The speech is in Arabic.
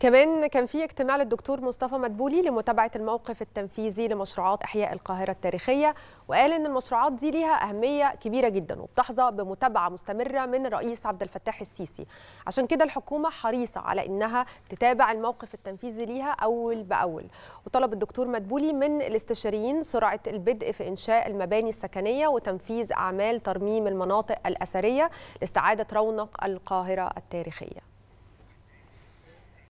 كمان كان في اجتماع للدكتور مصطفى مدبولي لمتابعه الموقف التنفيذي لمشروعات احياء القاهره التاريخيه وقال ان المشروعات دي ليها اهميه كبيره جدا وبتحظى بمتابعه مستمره من الرئيس عبد الفتاح السيسي عشان كده الحكومه حريصه على انها تتابع الموقف التنفيذي ليها اول باول وطلب الدكتور مدبولي من الاستشاريين سرعه البدء في انشاء المباني السكنيه وتنفيذ اعمال ترميم المناطق الاثريه لاستعاده رونق القاهره التاريخيه